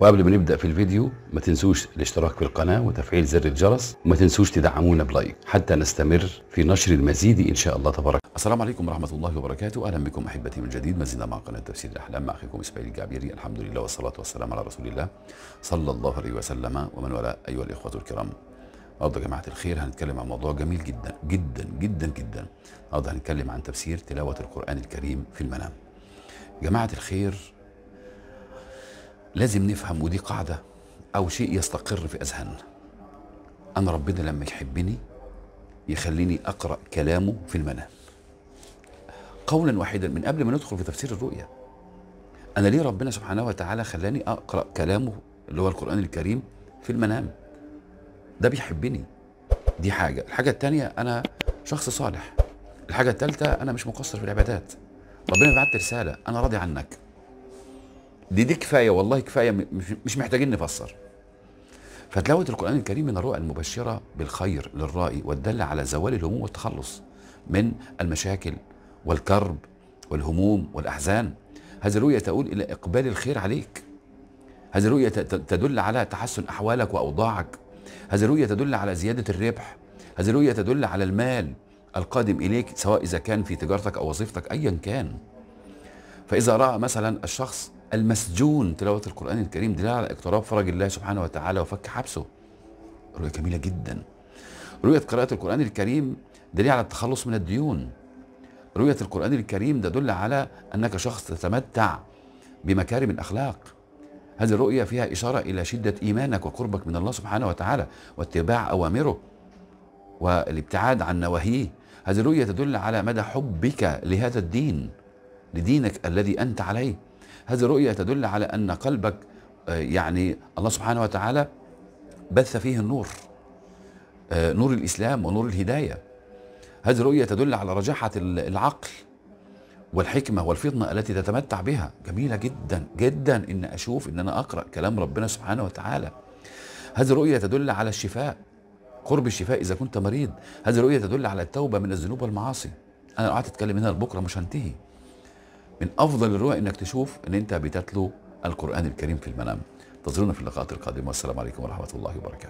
وقبل ما نبدا في الفيديو ما تنسوش الاشتراك في القناه وتفعيل زر الجرس وما تنسوش تدعمونا بلايك حتى نستمر في نشر المزيد ان شاء الله تبارك السلام عليكم ورحمه الله وبركاته اهلا بكم احبتي من جديد مزيد مع قناه تفسير الاحلام مع اخيكم اسماعيل الجعبيري الحمد لله والصلاه والسلام على رسول الله صلى الله عليه وسلم ومن ولا ايها الاخوه الكرام النهارده يا جماعه الخير هنتكلم عن موضوع جميل جدا جدا جدا جدا النهارده هنتكلم عن تفسير تلاوه القران الكريم في المنام جماعه الخير لازم نفهم ودي قاعدة أو شيء يستقر في أذهاننا أنا ربنا لما يحبني يخليني أقرأ كلامه في المنام قولا واحدا من قبل ما ندخل في تفسير الرؤية أنا ليه ربنا سبحانه وتعالى خلاني أقرأ كلامه اللي هو القرآن الكريم في المنام ده بيحبني دي حاجة الحاجة التانية أنا شخص صالح الحاجة التالتة أنا مش مقصر في العبادات ربنا بعت رسالة أنا راضي عنك دي دي كفايه والله كفايه مش محتاجين نفسر فتلاوة القرآن الكريم من الرؤى المبشرة بالخير للراي والدل على زوال الهموم والتخلص من المشاكل والكرب والهموم والأحزان هذه الرؤية تقول إلى إقبال الخير عليك هذه الرؤية تدل على تحسن أحوالك وأوضاعك هذه الرؤية تدل على زيادة الربح هذه الرؤية تدل على المال القادم إليك سواء إذا كان في تجارتك أو وظيفتك أيا كان فإذا رأى مثلا الشخص المسجون تلاوة القرآن الكريم دلالة على اقتراب فرج الله سبحانه وتعالى وفك حبسه رؤية جميلة جدا رؤية قراءة القرآن الكريم دليل على التخلص من الديون رؤية القرآن الكريم تدل على أنك شخص تتمتع بمكارم الأخلاق هذه الرؤية فيها إشارة إلى شدة إيمانك وقربك من الله سبحانه وتعالى واتباع أوامره والابتعاد عن نواهيه هذه الرؤية تدل على مدى حبك لهذا الدين لدينك الذي أنت عليه هذه الرؤية تدل على أن قلبك آه، يعني الله سبحانه وتعالى بث فيه النور آه، نور الإسلام ونور الهداية هذه الرؤية تدل على رجاحة العقل والحكمة والفطنة التي تتمتع بها جميلة جدا جدا إن أشوف إن أنا أقرأ كلام ربنا سبحانه وتعالى هذه الرؤية تدل على الشفاء قرب الشفاء إذا كنت مريض هذه الرؤية تدل على التوبة من الذنوب والمعاصي أنا لو قعدت أتكلم هنا بكرة مش هنتهي من افضل الرؤى انك تشوف ان انت بتتلو القران الكريم في المنام انتظرونا في اللقاءات القادمه والسلام عليكم ورحمه الله وبركاته